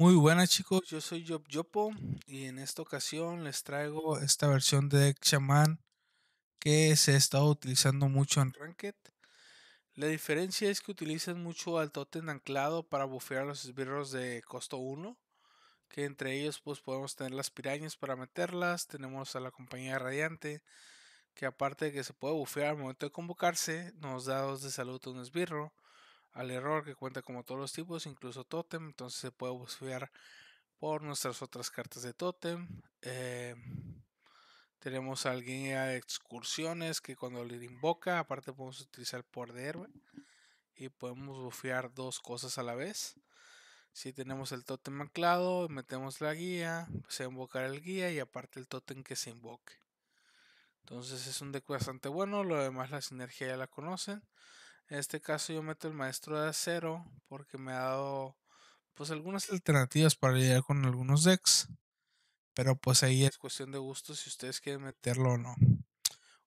Muy buenas chicos, yo soy Job Jopo y en esta ocasión les traigo esta versión de Xaman que se ha estado utilizando mucho en Ranked. La diferencia es que utilizan mucho al totem anclado para bufear los esbirros de costo 1. Que entre ellos pues podemos tener las pirañas para meterlas. Tenemos a la compañía radiante. Que aparte de que se puede bufear al momento de convocarse, nos da dos de salud a un esbirro al error que cuenta como todos los tipos, incluso totem, entonces se puede bufear por nuestras otras cartas de totem. Eh, tenemos al guía de excursiones que cuando le invoca, aparte podemos utilizar el poder de y podemos bufear dos cosas a la vez. Si tenemos el totem anclado, metemos la guía, se invocar el guía y aparte el totem que se invoque. Entonces es un deck bastante bueno, lo demás la sinergia ya la conocen. En este caso yo meto el maestro de acero porque me ha dado pues algunas alternativas para lidiar con algunos decks. Pero pues ahí es cuestión de gusto si ustedes quieren meterlo o no.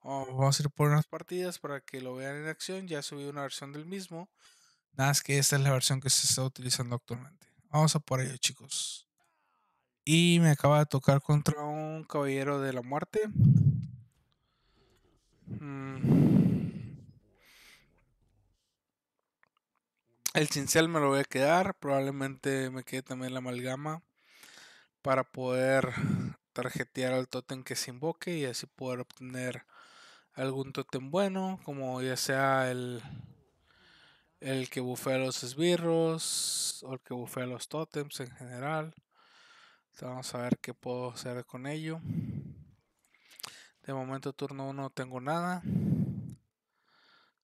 Oh, vamos a ir por unas partidas para que lo vean en acción. Ya subí una versión del mismo. Nada más que esta es la versión que se está utilizando actualmente. Vamos a por ello, chicos. Y me acaba de tocar contra un caballero de la muerte. Mmm El cincel me lo voy a quedar. Probablemente me quede también la amalgama para poder tarjetear al totem que se invoque y así poder obtener algún totem bueno, como ya sea el, el que bufea los esbirros o el que bufea los totems en general. vamos a ver qué puedo hacer con ello. De momento turno 1 no tengo nada.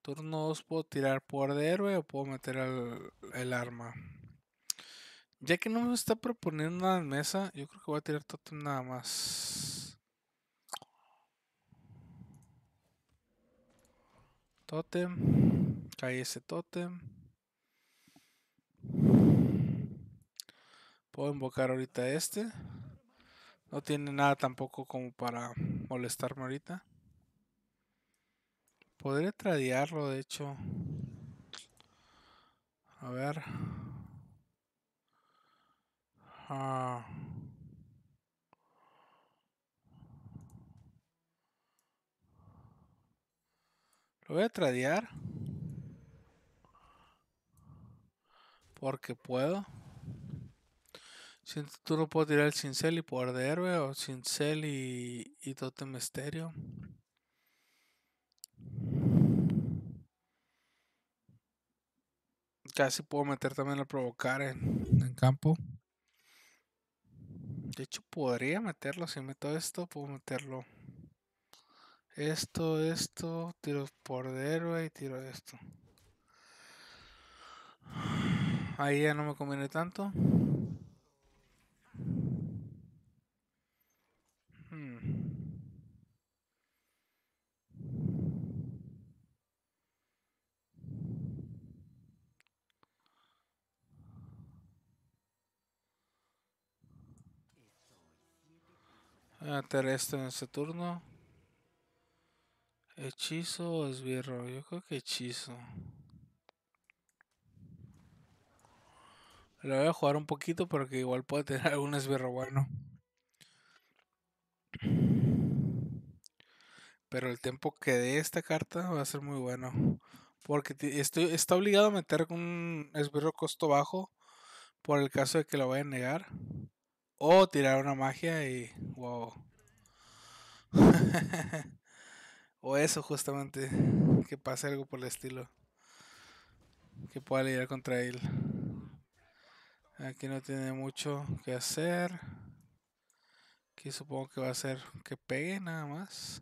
Turno 2 puedo tirar poder de héroe o puedo meter el, el arma. Ya que no me está proponiendo nada en mesa, yo creo que voy a tirar totem nada más. Totem. Cae ese totem. Puedo invocar ahorita este. No tiene nada tampoco como para molestarme ahorita podría tradearlo, de hecho. A ver. Ah. Lo voy a tradear. Porque puedo. tú no puedo tirar el cincel y poder de héroe o cincel y, y totem estéreo. Casi puedo meter también a provocar en, campo. De hecho, podría meterlo. Si meto esto, puedo meterlo. Esto, esto, tiro por de héroe y tiro esto. Ahí ya no me conviene tanto. Hmm. meter ah, esto en este turno. ¿Hechizo o esbirro? Yo creo que hechizo. Lo voy a jugar un poquito porque igual puede tener algún esbirro bueno. Pero el tiempo que dé esta carta va a ser muy bueno. Porque estoy, está obligado a meter un esbirro costo bajo por el caso de que lo vayan a negar. O tirar una magia y wow. o eso justamente, que pase algo por el estilo. Que pueda lidiar contra él. Aquí no tiene mucho que hacer. Aquí supongo que va a ser que pegue nada más.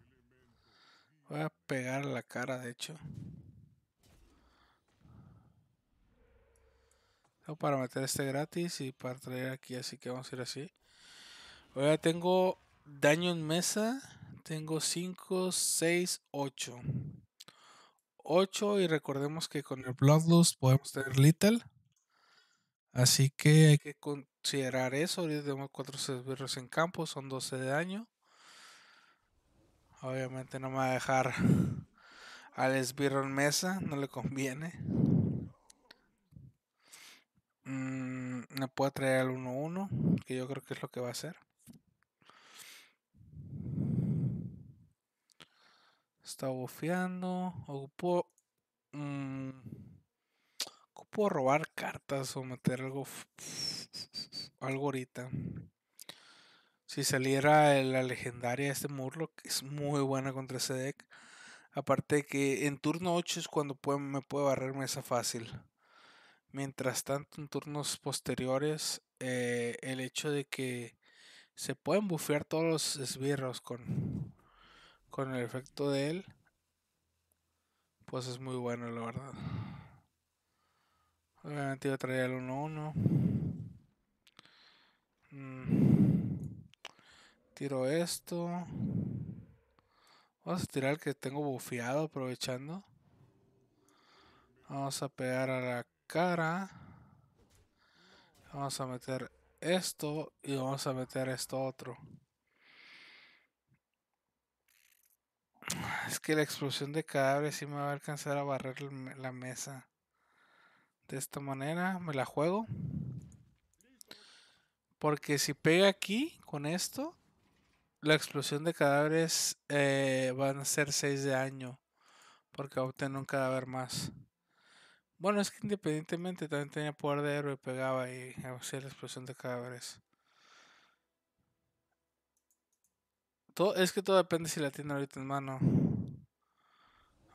Voy a pegar la cara, de hecho. para meter este gratis y para traer aquí, así que vamos a ir así. Ahora tengo daño en mesa, tengo 5, 6, 8. 8 y recordemos que con el Bloodlust podemos tener Little. Así que hay que considerar eso. Ahorita tenemos 4 esbirros en campo, son 12 de daño. Obviamente no me va a dejar al esbirro en mesa, no le conviene. Mm, me puede puedo traer al 1-1, que yo creo que es lo que va a hacer. Está bufeando. Ocupo. Mm, ocupo robar cartas o meter algo. Algo ahorita. Si saliera la legendaria este que es muy buena contra ese deck. Aparte que en turno 8 es cuando me puede barrerme esa fácil. Mientras tanto, en turnos posteriores, eh, el hecho de que se pueden bufear todos los esbirros con, con el efecto de él, pues es muy bueno, la verdad. Obviamente, a traía el 1-1. Mm. Tiro esto. Vamos a tirar el que tengo bufeado, aprovechando. Vamos a pegar a la cara. Vamos a meter esto y vamos a meter esto otro. Es que la explosión de cadáveres Si me va a alcanzar a barrer la mesa. De esta manera me la juego. Porque si pega aquí con esto, la explosión de cadáveres eh, van a ser 6 de año. Porque obtengo un cadáver más. Bueno, es que independientemente también tenía poder de héroe, y pegaba y hacía la explosión de cadáveres. Todo, es que todo depende si la tiene ahorita en mano.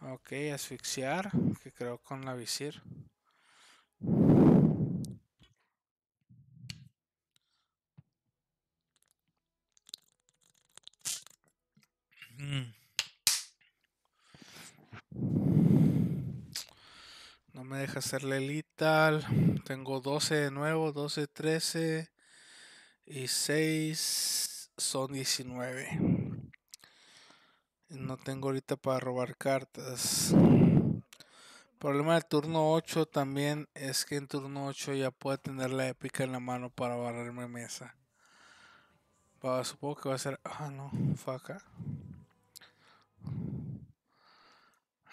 Ok, asfixiar, que creo con la visir. me deja hacerle Lelital. Tengo 12 de nuevo, 12, 13 y 6 son 19. No tengo ahorita para robar cartas. Problema del turno 8 también es que en turno 8 ya puedo tener la épica en la mano para barrerme mesa. supongo que va a ser... Ah, no, faca.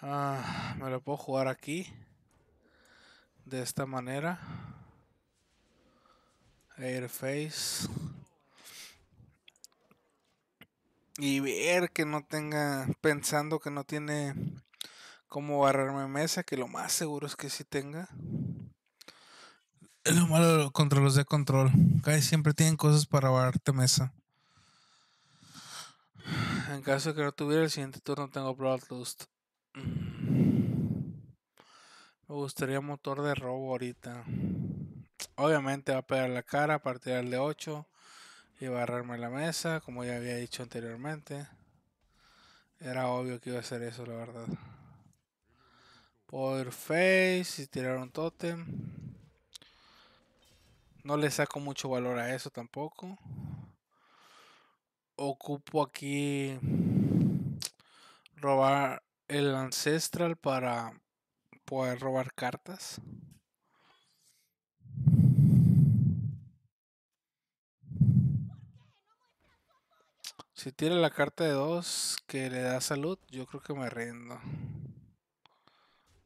Ah, me lo puedo jugar aquí de esta manera. Airface. Y ver que no tenga, pensando que no tiene cómo barrarme mesa, que lo más seguro es que sí tenga. Es lo malo contra los de control. Casi siempre tienen cosas para barrarte mesa. En caso de que no tuviera el siguiente turno, tengo Bloodlust. Me gustaría motor de robo ahorita. Obviamente va a pegar la cara, de 8 y barrerme la mesa, como ya había dicho anteriormente. Era obvio que iba a hacer eso, la verdad. Power face y tirar un totem. No le saco mucho valor a eso tampoco. Ocupo aquí robar el ancestral para poder robar cartas. Si tiene la carta de dos que le da salud, yo creo que me rindo.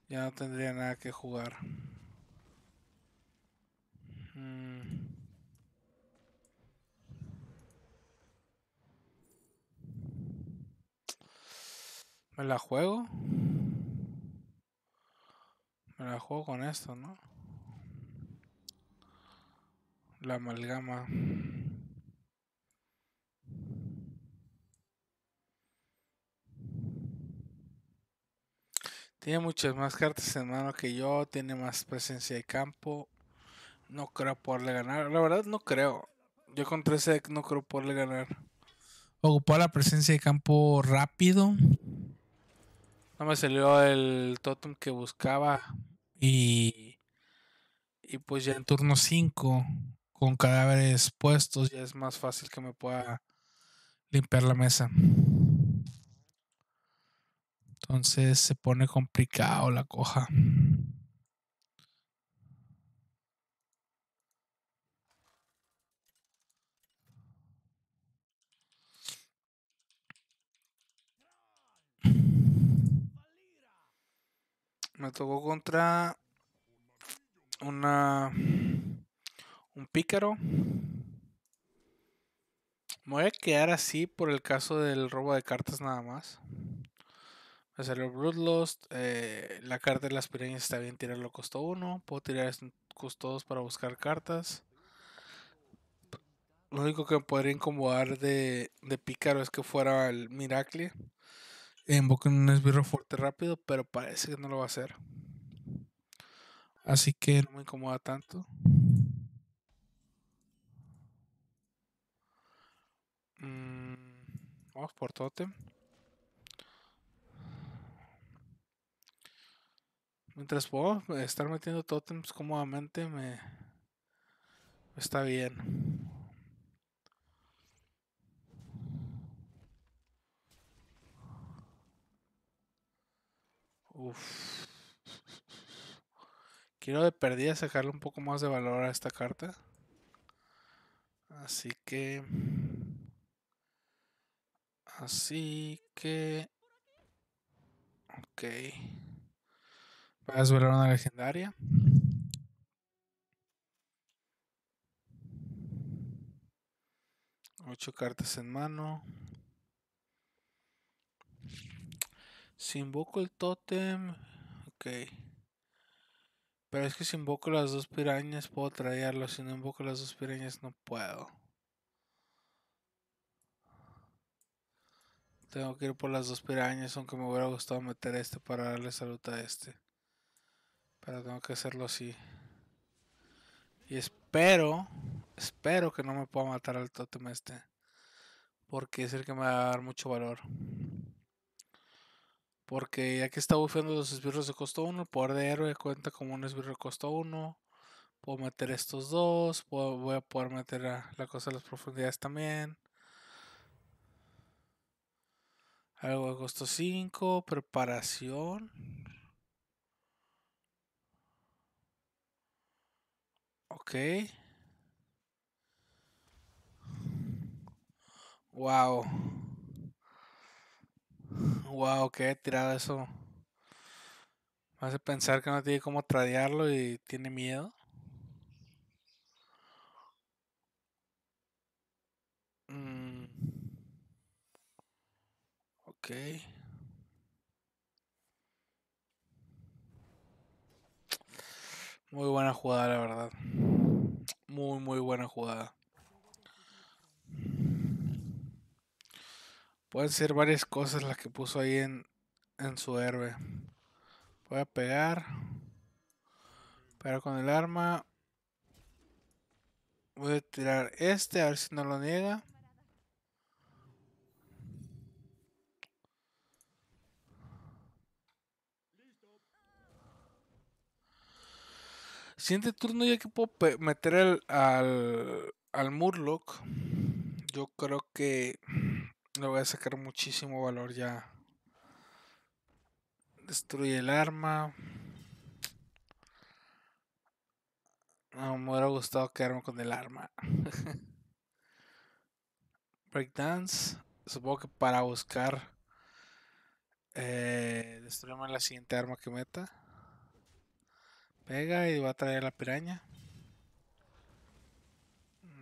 Ya no tendría nada que jugar. Mm. ¿Me la juego? Me la juego con esto, ¿no? La amalgama. Tiene muchas más cartas en mano que yo, tiene más presencia de campo. No creo poderle ganar. La verdad no creo. Yo con 3 no creo poderle ganar. Ocupar la presencia de campo rápido me salió el totem que buscaba. Y, y pues ya en turno 5, con cadáveres puestos, ya es más fácil que me pueda limpiar la mesa. Entonces se pone complicado la coja. Me tocó contra una un pícaro. Me voy a quedar así por el caso del robo de cartas nada más. Me salió Bloodlust. Eh, la carta de las pirañas está bien tirarlo costó uno Puedo tirar costó 2 para buscar cartas. Lo único que me podría incomodar de, de pícaro es que fuera el Miracle invoca un esbirro fuerte rápido, pero parece que no lo va a hacer. Así que no me incomoda tanto. Mm, vamos por Totem. Mientras puedo estar metiendo totems cómodamente, me está bien. Quiero de perdida sacarle un poco más de valor a esta carta. Así que... Así que... Ok. Voy a desvelar una legendaria. Ocho cartas en mano. Si invoco el tótem. Ok. Pero es que si invoco las dos pirañas puedo traerlo. Si no invoco las dos pirañas no puedo. Tengo que ir por las dos pirañas, aunque me hubiera gustado meter este para darle salud a este. Pero tengo que hacerlo así. Y espero, espero que no me pueda matar al tótem este. Porque es el que me va a dar mucho valor. Porque aquí está bufeando los esbirros de costo 1. El poder de héroe cuenta como un esbirro de costo 1. Puedo meter estos dos. voy a poder meter la cosa de las profundidades también. Algo de costo 5. Preparación. Ok. Wow. Wow, qué tirado eso. Me hace pensar que no tiene como tradearlo y tiene miedo. Mm. Ok. Muy buena jugada, la verdad. Muy, muy buena jugada. Pueden ser varias cosas las que puso ahí en, en su herbe. Voy a pegar. Pero con el arma. Voy a tirar este, a ver si no lo niega. Siguiente turno ya que puedo meter al, al Murloc. Yo creo que... Le voy a sacar muchísimo valor ya. Destruye el arma. No, me hubiera gustado quedarme con el arma. Breakdance. Supongo que para buscar. Eh, la siguiente arma que meta. Pega y va a traer la piraña.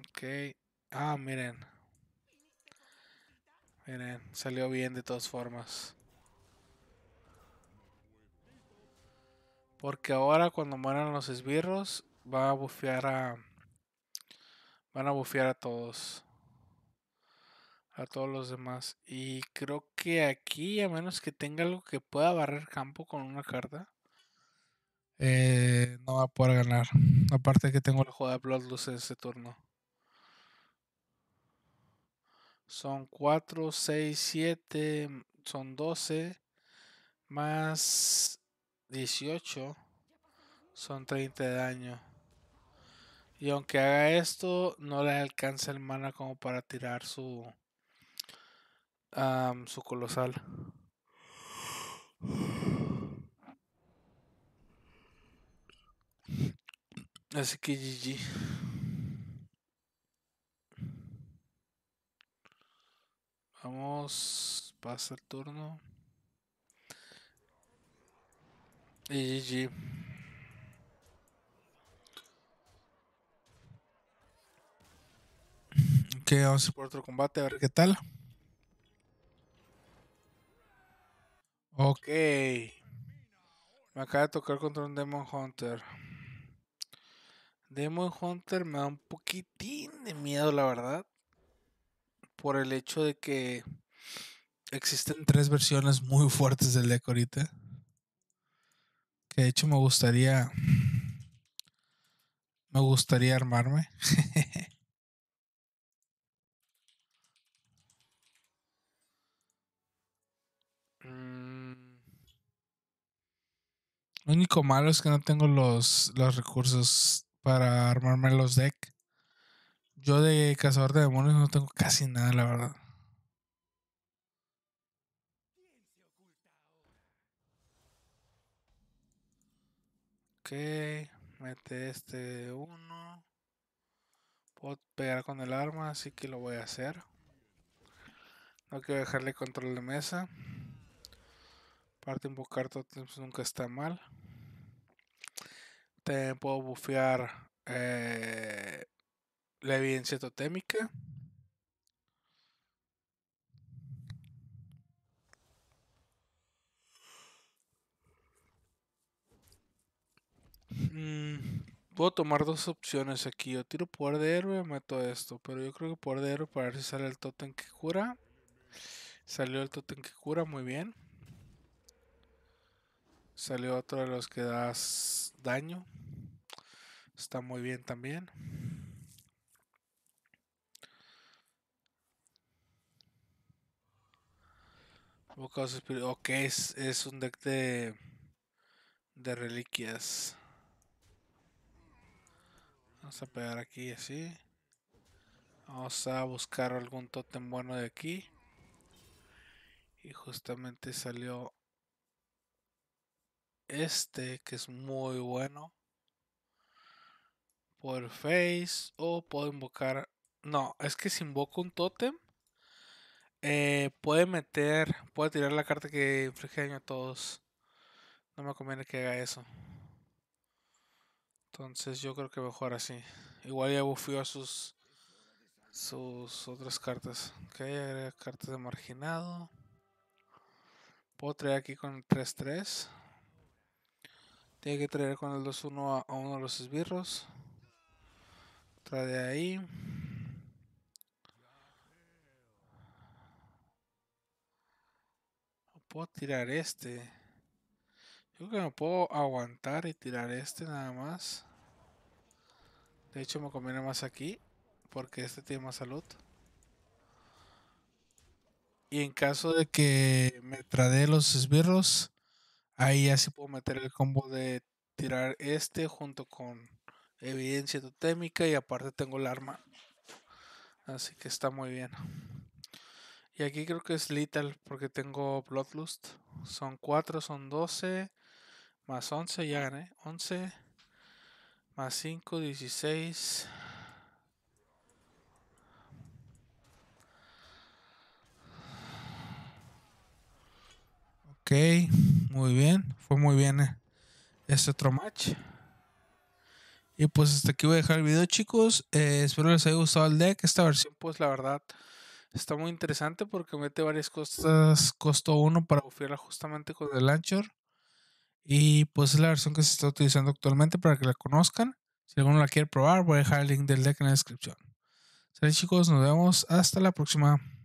Ok. Ah, miren. Miren, salió bien de todas formas. Porque ahora cuando mueran los esbirros, van a bufear a... Van a bufear a todos. A todos los demás. Y creo que aquí, a menos que tenga algo que pueda barrer campo con una carta. Eh, no va a poder ganar. Aparte que tengo la juego de Bloodlust en este turno son 4, 6, 7, son 12, más 18, son 30 de daño. Y aunque haga esto, no le alcanza el mana como para tirar su, su colosal. Así que GG. Vamos, pasa el turno. Y GG. Ok, vamos por otro combate a ver qué tal. Ok. Me acaba de tocar contra un Demon Hunter. Demon Hunter me da un poquitín de miedo, la verdad por el hecho de que existen tres versiones muy fuertes del deck ahorita. Que de hecho me gustaría. Me gustaría armarme. Mm. Lo único malo es que no tengo los, los recursos para armarme los decks. Yo de cazador de demonios no tengo casi nada, la verdad. Ok, mete este uno. Puedo pegar con el arma, así que lo voy a hacer. No quiero dejarle control de mesa. Parte invocar totems nunca está mal. Te puedo bufear eh, la evidencia totémica. Mm, puedo tomar dos opciones aquí. Yo tiro poder de héroe y meto esto. Pero yo creo que poder de héroe para ver si sale el totem que cura. Salió el totem que cura, muy bien. Salió otro de los que das daño. Está muy bien también. Invocados Ok, es, un deck de. reliquias. Vamos a pegar aquí así. Vamos a buscar algún tótem bueno de aquí. Y justamente salió este que es muy bueno. Por face o puedo invocar... No, es que si invoco un tótem eh, puede meter, puede tirar la carta que inflige daño a todos. No me conviene que haga eso. Entonces yo creo que mejor así. Igual ya bufió a sus sus otras cartas. Ok, agrega cartas de marginado. Puedo traer aquí con el 3-3. Tiene que traer con el 2-1 a, uno de los esbirros. Trae ahí. puedo tirar este. Yo creo que me puedo aguantar y tirar este nada más. De hecho me conviene más aquí. Porque este tiene más salud. Y en caso de que me trade los esbirros. Ahí ya puedo meter el combo de tirar este junto con evidencia totémica. Y aparte tengo el arma. Así que está muy bien. Y aquí creo que es Little porque tengo Bloodlust. Son 4, son 12. Más 11, ya gané. 11. Más 5, 16. Ok, muy bien. Fue muy bien eh, este otro match. Y pues hasta aquí voy a dejar el video, chicos. Eh, espero les haya gustado el deck. Esta versión, pues la verdad Está muy interesante porque mete varias cosas, costo uno para bufiarla justamente con el Launcher. Y pues es la versión que se está utilizando actualmente para que la conozcan. Si alguno la quiere probar, voy a dejar el link del deck en la descripción. Sale chicos, nos vemos hasta la próxima.